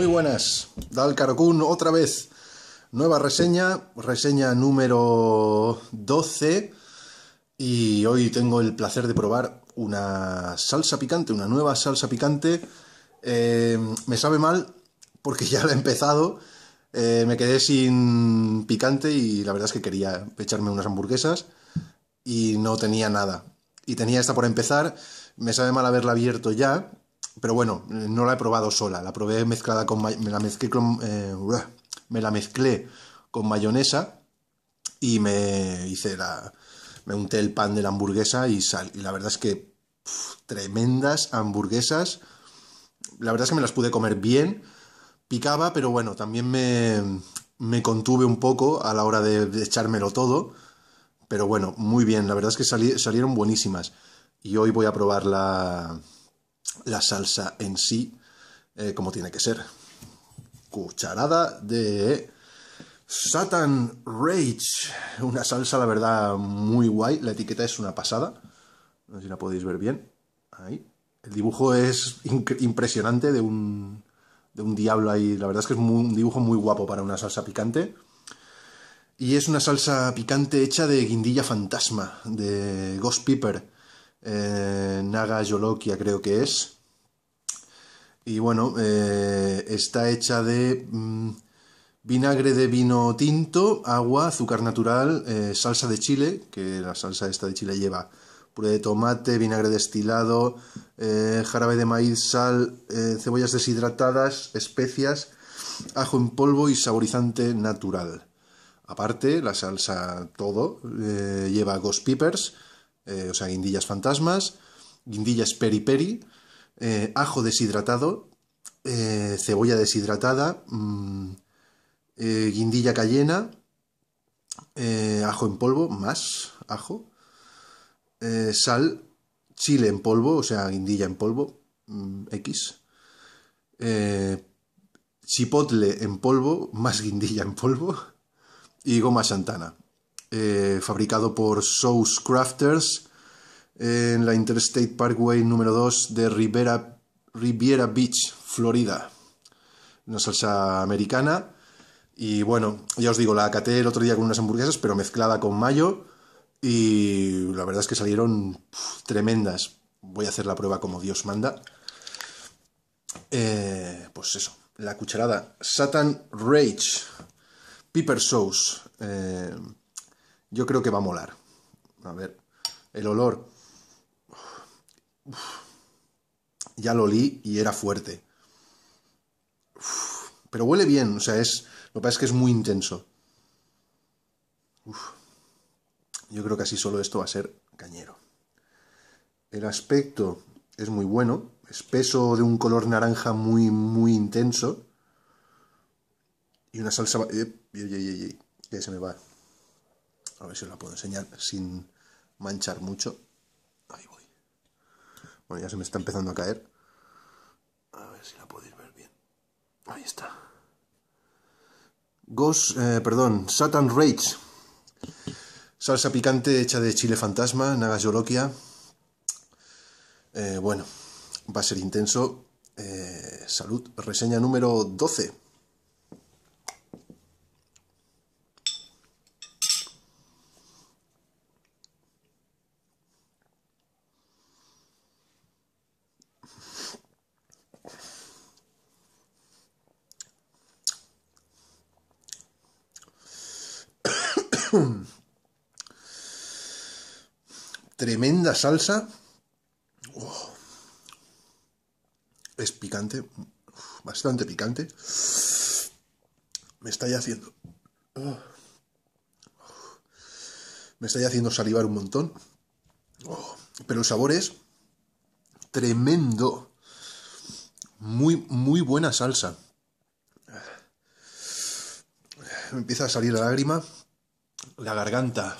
Muy buenas, Dal Karakun otra vez. Nueva reseña, reseña número 12. Y hoy tengo el placer de probar una salsa picante, una nueva salsa picante. Eh, me sabe mal porque ya la he empezado. Eh, me quedé sin picante y la verdad es que quería echarme unas hamburguesas y no tenía nada. Y tenía esta por empezar. Me sabe mal haberla abierto ya pero bueno, eh, no la he probado sola, la probé mezclada con... Me la mezclé con, eh, me la mezclé con mayonesa y me hice la... Me unté el pan de la hamburguesa y sal. Y la verdad es que tremendas hamburguesas. La verdad es que me las pude comer bien. Picaba, pero bueno, también me, me contuve un poco a la hora de, echármelo todo. Pero bueno, muy bien. La verdad es que salieron buenísimas. Y hoy voy a probar la, la salsa en sí eh, como tiene que ser. Cucharada de Satan Rage. Una salsa, la verdad, muy guay. La etiqueta es una pasada. No sé si la podéis ver bien. Ahí. El dibujo es impresionante de un, diablo ahí. La verdad es que es un dibujo muy guapo para una salsa picante. Y es una salsa picante hecha de guindilla fantasma, de ghost pepper. Eh, Naga Yolokia creo que es. Y bueno, eh, está hecha de mm, vinagre de vino tinto, agua, azúcar natural, eh, salsa de chile, que la salsa esta de chile lleva puré de tomate, vinagre destilado, jarabe de maíz, sal, cebollas deshidratadas, especias, ajo en polvo y saborizante natural. Aparte, la salsa todo lleva ghost peppers, eh, o sea, guindillas fantasmas, guindillas periperi, eh, ajo deshidratado, eh, cebolla deshidratada, mm, guindilla cayena, ajo en polvo, más ajo, sal, chile en polvo, o sea, guindilla en polvo, mm, X, chipotle en polvo, más guindilla en polvo, y goma santana. Eh, fabricado por sauce Crafters en la Interstate Parkway número 2 de Riviera Beach, Florida. Una salsa americana. Y bueno, ya os digo, la caté el otro día con unas hamburguesas, pero mezclada con mayo. Y la verdad es que salieron tremendas. Voy a hacer la prueba como Dios manda. Eh, pues eso, la cucharada Satan Rage piper Sauce. Eh, yo creo que va a molar. A ver, el olor. Ya lo olí y era fuerte. Pero huele bien, o sea, es. Lo que pasa es que es muy intenso. Yo creo que así solo esto va a ser cañero. El aspecto es muy bueno, espeso de un color naranja muy, muy intenso. Y una salsa... Eh, que se me va. A ver si os la puedo enseñar sin manchar mucho. Ahí voy. Bueno, ya se me está empezando a caer. A ver si la podéis ver bien. Ahí está. Ghost, eh, perdón, Satan Rage. Salsa picante hecha de chile fantasma, nagas yolokia. Eh, bueno, va a ser intenso. Eh, salud, reseña número 12. Tremenda salsa. Oh. Es picante, bastante picante. Me está ya haciendo... Oh. Me está ya haciendo salivar un montón. Oh. Pero el sabor es tremendo. Muy, muy buena salsa. Ah. Me empieza a salir la lágrima. La garganta.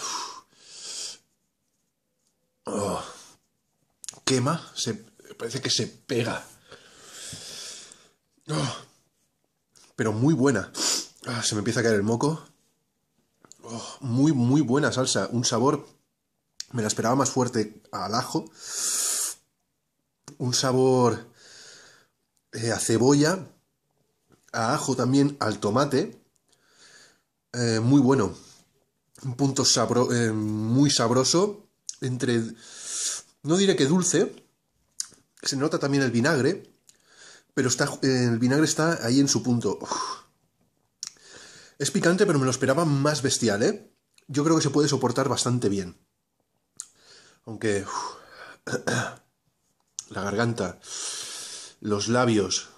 Oh. Quema. Se, parece que se pega. Oh. Pero muy buena. Ah, se me empieza a caer el moco. Oh, muy, muy buena salsa. Un sabor. Me la esperaba más fuerte al ajo. Un sabor eh, a cebolla. A ajo también, al tomate. Eh, muy bueno un punto eh, muy sabroso, entre, no diré que dulce, se nota también el vinagre, pero está, el vinagre está ahí en su punto. Es picante, pero me lo esperaba más bestial, ¿eh? Yo creo que se puede soportar bastante bien. Aunque... la garganta, los labios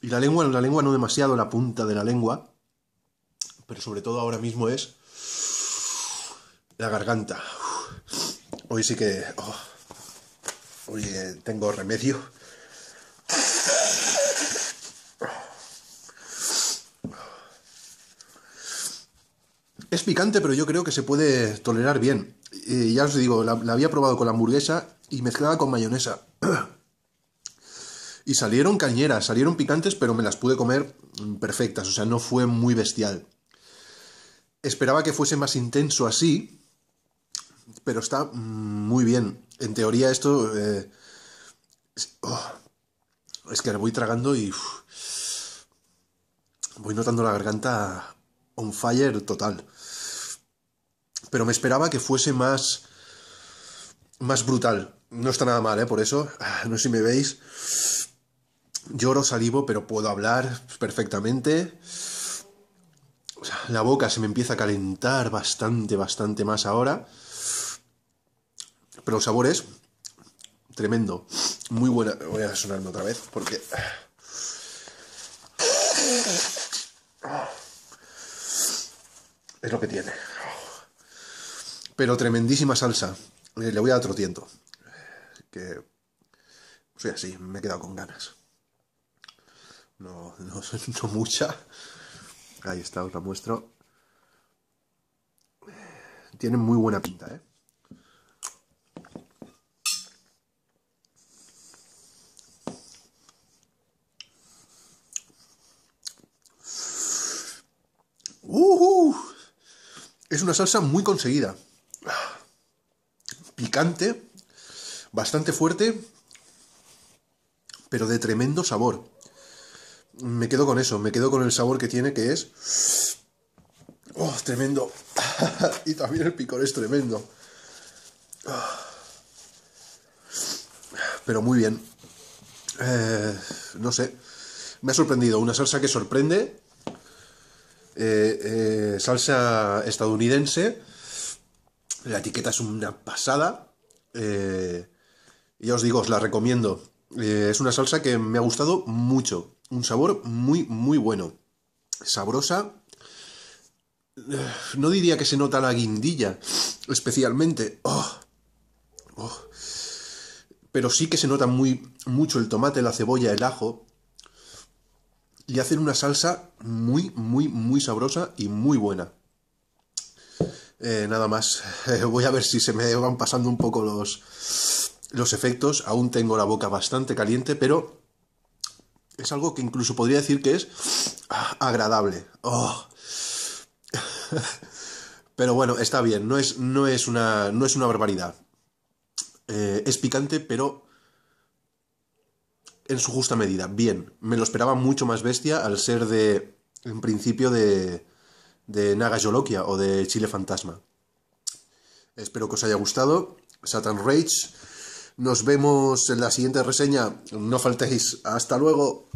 y la lengua, la lengua no demasiado, la punta de la lengua, pero sobre todo ahora mismo es la garganta. Hoy sí que... Oh, hoy eh, tengo remedio. Es picante, pero yo creo que se puede tolerar bien. ya os digo, la, había probado con la hamburguesa y mezclada con mayonesa. y salieron cañeras, salieron picantes, pero me las pude comer perfectas, o sea, no fue muy bestial. Esperaba que fuese más intenso así, pero está muy bien. En teoría esto... Eh, oh, es, que lo voy tragando y... voy notando la garganta on fire total. Pero me esperaba que fuese más... Más brutal. No está nada mal, ¿eh? Por eso. No sé si me veis. Lloro, salivo, pero puedo hablar perfectamente la boca se me empieza a calentar bastante, bastante más ahora. Pero el sabor es tremendo. Muy buena. Voy a sonarme otra vez porque. Es lo que tiene. Pero tremendísima salsa. Eh, le voy a dar otro tiento. Que. Soy así, me he quedado con ganas. No, no, no mucha. Ahí está, os la muestro. Tiene muy buena pinta, ¿eh? ¡Uh! Es una salsa muy conseguida. Picante, bastante fuerte, pero de tremendo sabor. Me quedo con eso, me quedo con el sabor que tiene, que es... ¡oh! tremendo! y también el picor es tremendo. Pero muy bien. Eh, no sé. Me ha sorprendido. Una salsa que sorprende eh, eh, salsa estadounidense. La etiqueta es una pasada. Eh, ya os digo, os la recomiendo. es una salsa que me ha gustado mucho. Un sabor muy, muy bueno. Sabrosa. No diría que se nota la guindilla, especialmente. Oh, oh. Pero sí que se nota muy, mucho el tomate, la cebolla, el ajo y hacen una salsa muy, muy, muy sabrosa y muy buena. Eh, nada más, eh, voy a ver si se me van pasando un poco los, los efectos. Aún tengo la boca bastante caliente, pero es algo que incluso podría decir que es agradable. Oh. pero bueno, está bien, no es, no es, una, no es una barbaridad. Eh, es picante, pero en su justa medida, bien. Me lo esperaba mucho más bestia al ser de, en principio, de, de Naga Yolokia o de Chile Fantasma. Espero que os haya gustado. Satan Rage. Nos vemos en la siguiente reseña. No faltéis. Hasta luego.